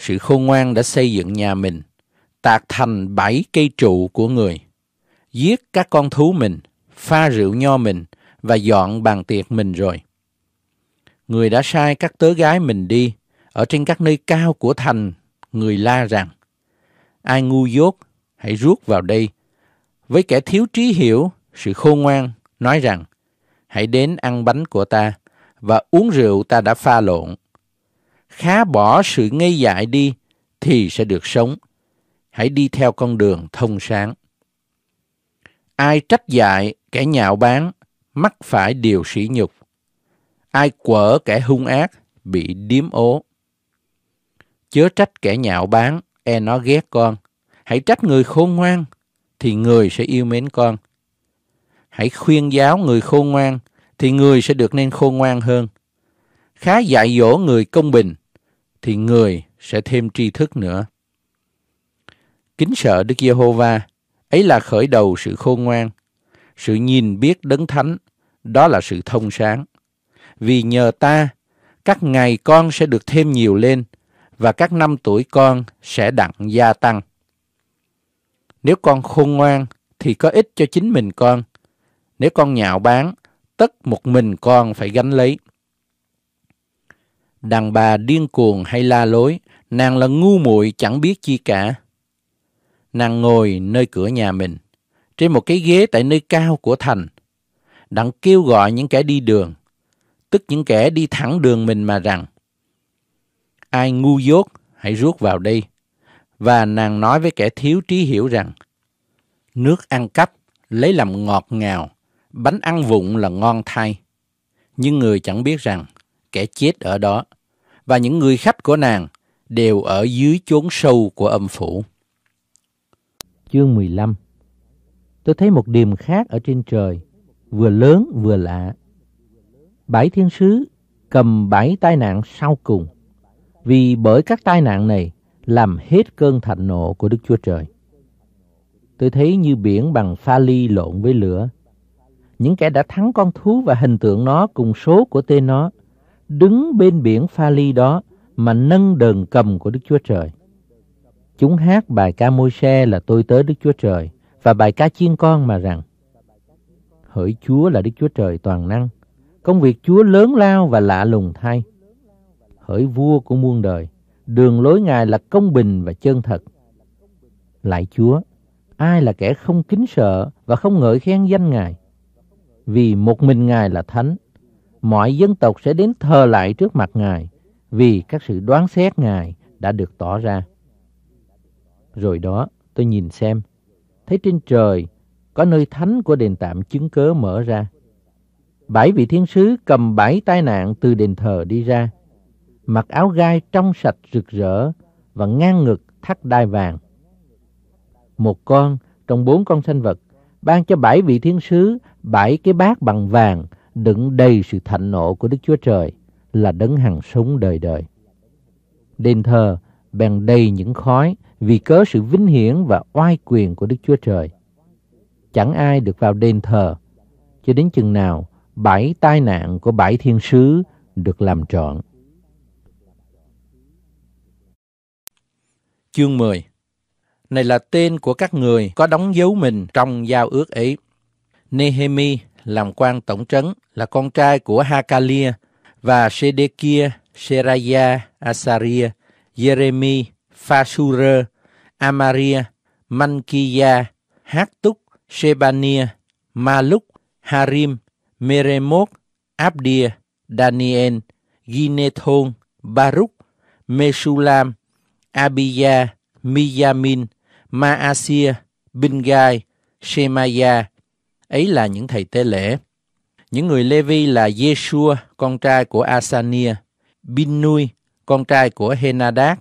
sự khôn ngoan đã xây dựng nhà mình, tạc thành bảy cây trụ của người, giết các con thú mình, pha rượu nho mình và dọn bàn tiệc mình rồi. Người đã sai các tớ gái mình đi, ở trên các nơi cao của thành, người la rằng, ai ngu dốt, hãy rút vào đây. Với kẻ thiếu trí hiểu, sự khôn ngoan, nói rằng, hãy đến ăn bánh của ta và uống rượu ta đã pha lộn khá bỏ sự ngây dại đi thì sẽ được sống. Hãy đi theo con đường thông sáng. Ai trách dại kẻ nhạo báng mắc phải điều sỉ nhục. Ai quở kẻ hung ác bị điếm ố. Chớ trách kẻ nhạo báng, e nó ghét con. Hãy trách người khôn ngoan, thì người sẽ yêu mến con. Hãy khuyên giáo người khôn ngoan, thì người sẽ được nên khôn ngoan hơn. Khá dạy dỗ người công bình, thì người sẽ thêm tri thức nữa. Kính sợ Đức Giê-hô-va, ấy là khởi đầu sự khôn ngoan, sự nhìn biết đấng thánh, đó là sự thông sáng. Vì nhờ ta, các ngày con sẽ được thêm nhiều lên và các năm tuổi con sẽ đặng gia tăng. Nếu con khôn ngoan thì có ích cho chính mình con. Nếu con nhạo báng, tất một mình con phải gánh lấy đàn bà điên cuồng hay la lối, nàng là ngu muội chẳng biết chi cả. Nàng ngồi nơi cửa nhà mình, trên một cái ghế tại nơi cao của thành, đặng kêu gọi những kẻ đi đường, tức những kẻ đi thẳng đường mình mà rằng, ai ngu dốt hãy rút vào đây. Và nàng nói với kẻ thiếu trí hiểu rằng, nước ăn cắp lấy làm ngọt ngào, bánh ăn vụng là ngon thay. Nhưng người chẳng biết rằng, kẻ chết ở đó và những người khách của nàng đều ở dưới chốn sâu của âm phủ. Chương 15 Tôi thấy một điềm khác ở trên trời, vừa lớn vừa lạ. Bảy thiên sứ cầm bảy tai nạn sau cùng, vì bởi các tai nạn này làm hết cơn thạnh nộ của Đức Chúa Trời. Tôi thấy như biển bằng pha ly lộn với lửa. Những kẻ đã thắng con thú và hình tượng nó cùng số của tên nó đứng bên biển pha ly đó mà nâng đờn cầm của Đức Chúa Trời. Chúng hát bài ca môi xe là tôi tới Đức Chúa Trời và bài ca chiên con mà rằng Hỡi Chúa là Đức Chúa Trời toàn năng, công việc Chúa lớn lao và lạ lùng thay. Hỡi vua của muôn đời, đường lối Ngài là công bình và chân thật. Lại Chúa, ai là kẻ không kính sợ và không ngợi khen danh Ngài? Vì một mình Ngài là thánh, mọi dân tộc sẽ đến thờ lại trước mặt Ngài, vì các sự đoán xét Ngài đã được tỏ ra. Rồi đó, tôi nhìn xem, thấy trên trời có nơi thánh của đền tạm chứng cớ mở ra. Bảy vị thiên sứ cầm bảy tai nạn từ đền thờ đi ra, mặc áo gai trong sạch rực rỡ và ngang ngực thắt đai vàng. Một con trong bốn con sinh vật ban cho bảy vị thiên sứ bảy cái bát bằng vàng đứng đầy sự thạnh nộ của Đức Chúa Trời là đấng hằng sống đời đời. Đền thờ bèn đầy những khói vì cớ sự vinh hiển và oai quyền của Đức Chúa Trời. Chẳng ai được vào đền thờ cho đến chừng nào bảy tai nạn của bảy thiên sứ được làm trọn. Chương 10 Này là tên của các người có đóng dấu mình trong giao ước ấy. Nehemi làm quan tổng trấn, là con trai của Hakalia và Sedekia, Seraya, Asaria, Jeremy, Phasura, Amaria, Mankia, Hattuk, Shebania, Maluk, Harim, Meremot, Abdia, Daniel, Ginethon, Baruch, Mesulam, Abia, Miyamin, Maasia, Bingai, Shemaya. Ấy là những thầy tế lễ. Những người Levi là Yeshua, con trai của Asania, Binui, con trai của Henadad,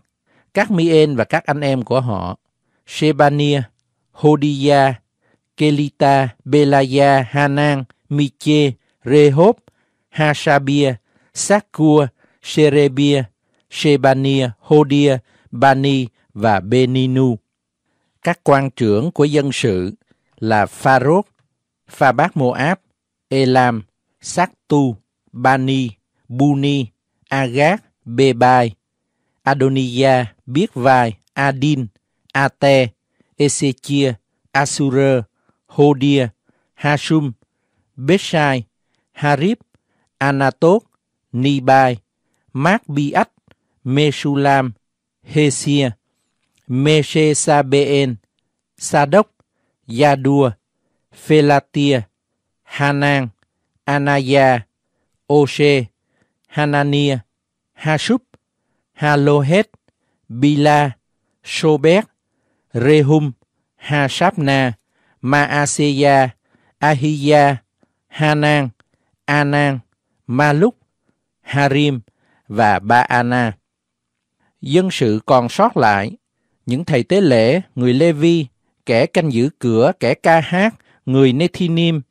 các Mien và các anh em của họ, Shebania, Hodia, Kelita, Belaya, Hanan, Miche, Rehob, Hashabia, Sakua, Sherebia, Shebania, Hodia, Bani và Beninu. Các quan trưởng của dân sự là Pharos, Pha Moab, Elam, Saktu, Bani, Buni, Agat, Bebai, Adonia, Biết Vai, Adin, Ate, Esechia, Asura, Hodia, Hashum, Beshai, Harib, Anatot, Nibai, Macbiat, Mesulam, Hesia, Meshe Sadok, Yadua, Phelatia, Hanan, Anaya, Oshe, Hanania, Hashub, Halohet, Bila, Sobek, Rehum, Hashabna, Maaseya, Ahiya, Hanan, Anan, Maluk, Harim và Baana. Dân sự còn sót lại, những thầy tế lễ, người Lê Vi, kẻ canh giữ cửa, kẻ ca hát, người Nethinim,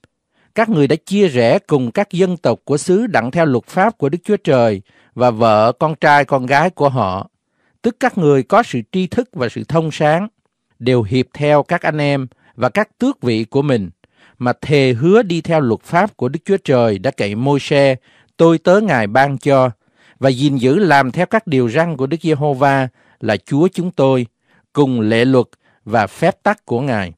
các người đã chia rẽ cùng các dân tộc của xứ đặng theo luật pháp của Đức Chúa Trời và vợ, con trai, con gái của họ. Tức các người có sự tri thức và sự thông sáng, đều hiệp theo các anh em và các tước vị của mình, mà thề hứa đi theo luật pháp của Đức Chúa Trời đã cậy môi xe, tôi tớ Ngài ban cho, và gìn giữ làm theo các điều răn của Đức Giê-hô-va là Chúa chúng tôi, cùng lệ luật và phép tắc của Ngài.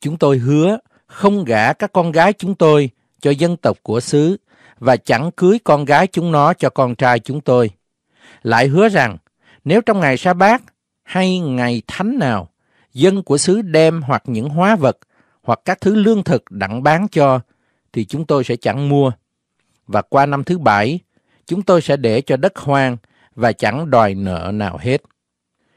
Chúng tôi hứa không gả các con gái chúng tôi cho dân tộc của xứ và chẳng cưới con gái chúng nó cho con trai chúng tôi. Lại hứa rằng, nếu trong ngày sa bát hay ngày thánh nào, dân của xứ đem hoặc những hóa vật hoặc các thứ lương thực đặng bán cho, thì chúng tôi sẽ chẳng mua. Và qua năm thứ bảy, chúng tôi sẽ để cho đất hoang và chẳng đòi nợ nào hết.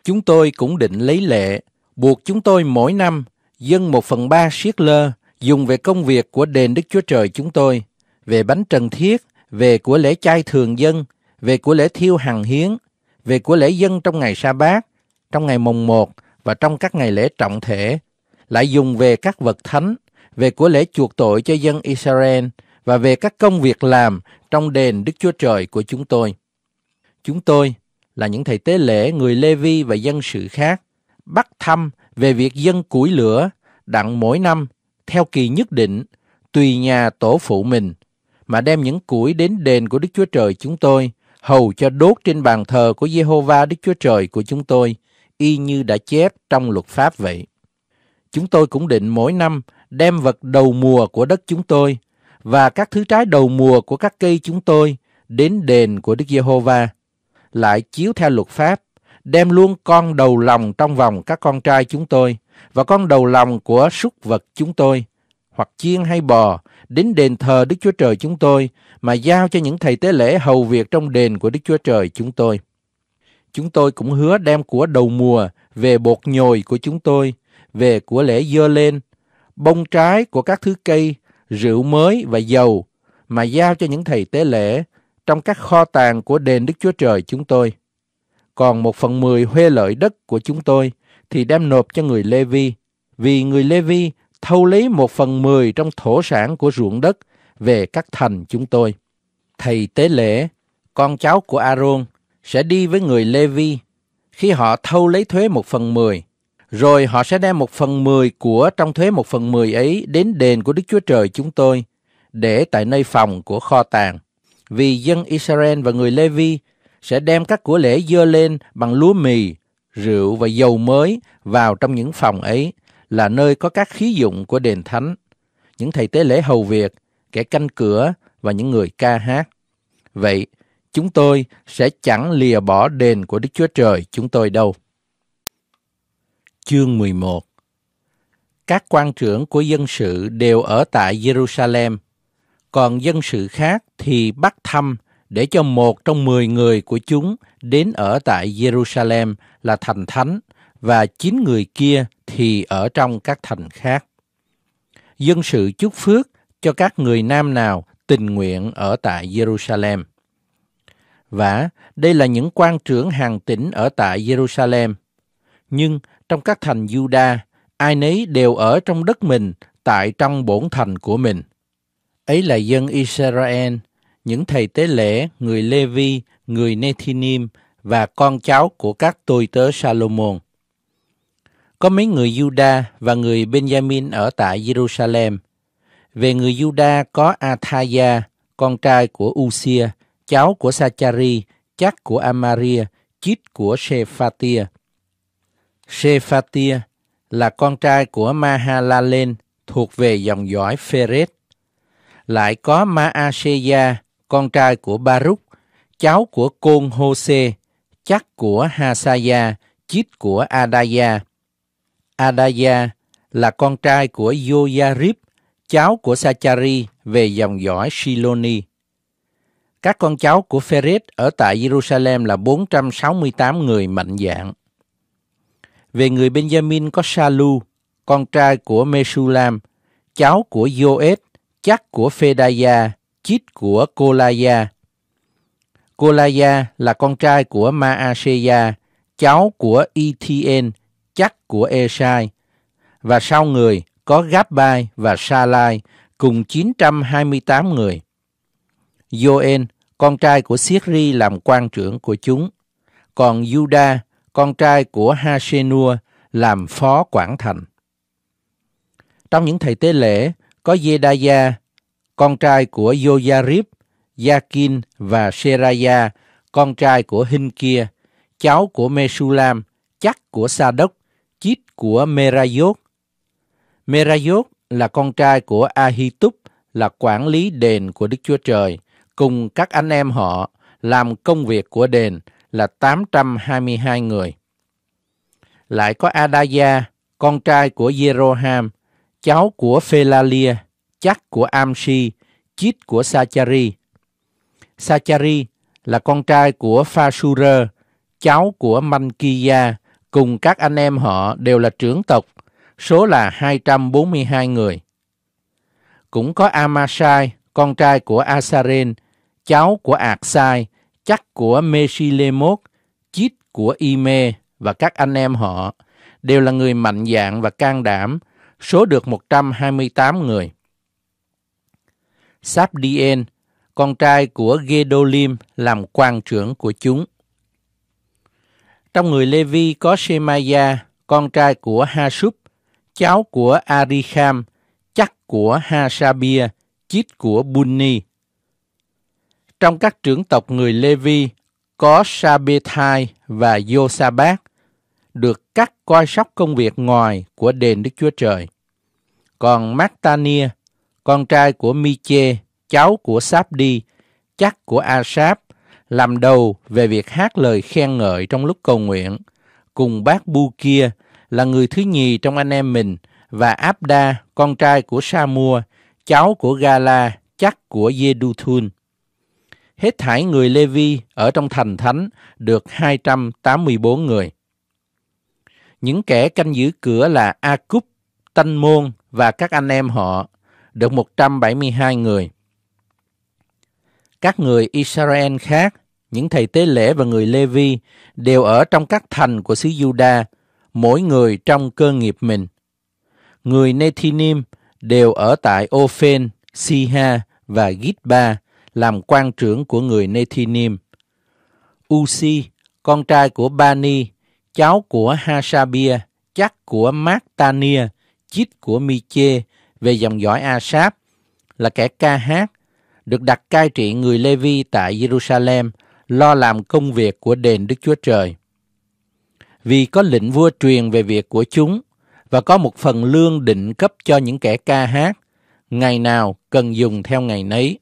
Chúng tôi cũng định lấy lệ, buộc chúng tôi mỗi năm dân một phần ba siết lơ dùng về công việc của đền Đức Chúa Trời chúng tôi, về bánh trần thiết, về của lễ chay thường dân, về của lễ thiêu hằng hiến, về của lễ dân trong ngày sa bát, trong ngày mùng một và trong các ngày lễ trọng thể, lại dùng về các vật thánh, về của lễ chuộc tội cho dân Israel và về các công việc làm trong đền Đức Chúa Trời của chúng tôi. Chúng tôi là những thầy tế lễ người Lê Vi và dân sự khác, bắt thăm về việc dân củi lửa đặng mỗi năm theo kỳ nhất định, tùy nhà tổ phụ mình, mà đem những củi đến đền của Đức Chúa Trời chúng tôi, hầu cho đốt trên bàn thờ của Jehovah Đức Chúa Trời của chúng tôi, y như đã chép trong luật pháp vậy. Chúng tôi cũng định mỗi năm đem vật đầu mùa của đất chúng tôi và các thứ trái đầu mùa của các cây chúng tôi đến đền của Đức Giê-hô-va, lại chiếu theo luật pháp, đem luôn con đầu lòng trong vòng các con trai chúng tôi và con đầu lòng của súc vật chúng tôi, hoặc chiên hay bò, đến đền thờ Đức Chúa Trời chúng tôi, mà giao cho những thầy tế lễ hầu việc trong đền của Đức Chúa Trời chúng tôi. Chúng tôi cũng hứa đem của đầu mùa về bột nhồi của chúng tôi, về của lễ dơ lên, bông trái của các thứ cây, rượu mới và dầu mà giao cho những thầy tế lễ trong các kho tàng của đền Đức Chúa Trời chúng tôi. Còn một phần mười huê lợi đất của chúng tôi thì đem nộp cho người Lê Vi, vì người Lê Vi thâu lấy một phần mười trong thổ sản của ruộng đất về các thành chúng tôi. Thầy tế lễ, con cháu của Aaron sẽ đi với người Lê Vi khi họ thâu lấy thuế một phần mười, rồi họ sẽ đem một phần mười của trong thuế một phần mười ấy đến đền của Đức Chúa Trời chúng tôi, để tại nơi phòng của kho tàng. Vì dân Israel và người Lê Vi sẽ đem các của lễ dơ lên bằng lúa mì, rượu và dầu mới vào trong những phòng ấy là nơi có các khí dụng của đền thánh, những thầy tế lễ hầu việc, kẻ canh cửa và những người ca hát. Vậy, chúng tôi sẽ chẳng lìa bỏ đền của Đức Chúa Trời chúng tôi đâu. Chương 11 Các quan trưởng của dân sự đều ở tại Jerusalem, còn dân sự khác thì bắt thăm để cho một trong mười người của chúng đến ở tại Jerusalem là thành thánh và chín người kia thì ở trong các thành khác. Dân sự chúc phước cho các người nam nào tình nguyện ở tại Jerusalem. Và đây là những quan trưởng hàng tỉnh ở tại Jerusalem. Nhưng trong các thành Juda, ai nấy đều ở trong đất mình tại trong bổn thành của mình. Ấy là dân Israel – những thầy tế lễ, người Lê Vi, người Nethinim và con cháu của các tôi tớ Salomon. Có mấy người Juda và người Benjamin ở tại Jerusalem. Về người Juda có Athaya, con trai của Usia, cháu của Sachari, chắc của Amaria, chít của Sephatia Sephatia là con trai của Mahalalen thuộc về dòng dõi Phêrết. Lại có Maaseya con trai của Baruch, cháu của Côn Hose, chắc của Hasaya, chít của Adaya. Adaya là con trai của Yoyarib, cháu của Sachari về dòng dõi Shiloni. Các con cháu của Phêrết ở tại Jerusalem là 468 người mạnh dạng. Về người Benjamin có Salu, con trai của Mesulam, cháu của Joed, chắc của Phedaya, chít của Kolaya. Kolaya là con trai của Maaseya, cháu của Etn, chắc của Esai. Và sau người có Gabbai và Salai cùng 928 người. Joen, con trai của siết làm quan trưởng của chúng. Còn Juda, con trai của Hashenua, làm phó quản thành. Trong những thầy tế lễ, có Jedaya con trai của Yoyarib, Yakin và Seraya, con trai của Hinkia, cháu của Mesulam, chắc của Sadok, chít của Merayot. Merayot là con trai của Ahitub, là quản lý đền của Đức Chúa Trời, cùng các anh em họ làm công việc của đền là 822 người. Lại có Adaya, con trai của Jeroham, cháu của Phelalia, Chắc của Amshi, chít của Sachari. Sachari là con trai của Phasura, cháu của Mankiya, cùng các anh em họ đều là trưởng tộc, số là 242 người. Cũng có Amasai, con trai của Asaren, cháu của Aksai, chắc của Mesilemot, chít của Ime và các anh em họ đều là người mạnh dạng và can đảm, số được 128 người. Sabdien, con trai của Gedolim làm quan trưởng của chúng. Trong người Levi có Shemaya, con trai của Hashub, cháu của Arikham, chắc của Hasabia, chít của Bunni. Trong các trưởng tộc người Levi có Sabethai và Yosabat, được cắt coi sóc công việc ngoài của đền Đức Chúa Trời. Còn Mattania con trai của Miche, cháu của sáp Sabdi, chắc của A-sáp, làm đầu về việc hát lời khen ngợi trong lúc cầu nguyện, cùng bác Bu kia là người thứ nhì trong anh em mình và Abda, con trai của Sa-mua, cháu của Gala, chắc của Jeduthun. Hết thảy người Lê Vi ở trong thành thánh được 284 người. Những kẻ canh giữ cửa là A-cúp, Tanh Môn và các anh em họ được 172 người. Các người Israel khác, những thầy tế lễ và người Lê Vi đều ở trong các thành của xứ Juda, mỗi người trong cơ nghiệp mình. Người Nethinim đều ở tại Ophen, Siha và Gitba làm quan trưởng của người Nethinim. Usi, con trai của Bani, cháu của Hashabia, chắc của Mattania, chít của Miche, về dòng dõi Asaph là kẻ ca hát, được đặt cai trị người Lê Vi tại Jerusalem, lo làm công việc của đền Đức Chúa Trời. Vì có lệnh vua truyền về việc của chúng và có một phần lương định cấp cho những kẻ ca hát, ngày nào cần dùng theo ngày nấy.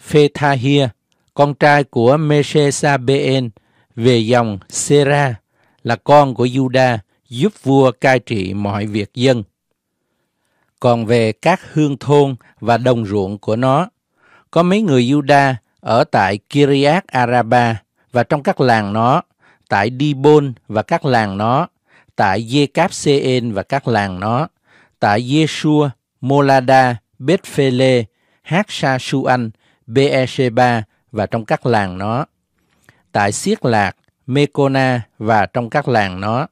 Phethahia, con trai của Meshesabeen về dòng Sera là con của Juda giúp vua cai trị mọi việc dân còn về các hương thôn và đồng ruộng của nó. Có mấy người Juda ở tại Kiriath Araba và trong các làng nó, tại Dibon và các làng nó, tại Jecap Seen và các làng nó, tại Yeshua, Molada, Bethphele, Haksa Suan, Beersheba và trong các làng nó, tại Siết Lạc, Mekona và trong các làng nó,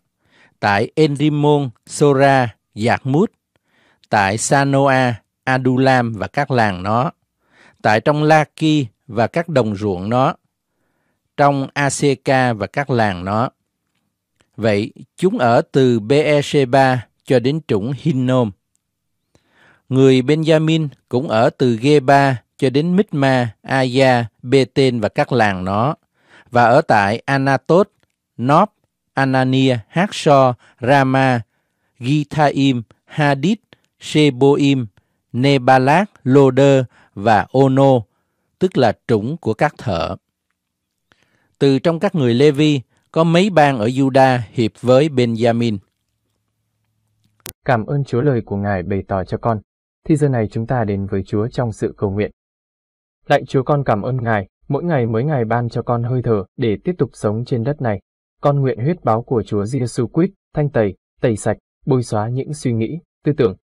tại Enrimon, Sora, Giạc Mút tại Sanoa, Adulam và các làng nó, tại trong Laki và các đồng ruộng nó, trong Aseka và các làng nó. Vậy, chúng ở từ Beersheba cho đến trũng Hinnom. Người Benjamin cũng ở từ Geba cho đến Mitma, Aya, Beten và các làng nó, và ở tại Anatot, Nop, Anania, Haksho, Rama, Githaim, Hadid Sheboim, Nebalat, Loder và Ono, tức là trũng của các thợ. Từ trong các người Lê Vi, có mấy bang ở Juda hiệp với Benjamin. Cảm ơn Chúa lời của Ngài bày tỏ cho con. Thì giờ này chúng ta đến với Chúa trong sự cầu nguyện. Lạy Chúa con cảm ơn Ngài, mỗi ngày mới ngày ban cho con hơi thở để tiếp tục sống trên đất này. Con nguyện huyết báo của Chúa Giêsu Christ thanh tẩy, tẩy sạch, bôi xóa những suy nghĩ, tư tưởng,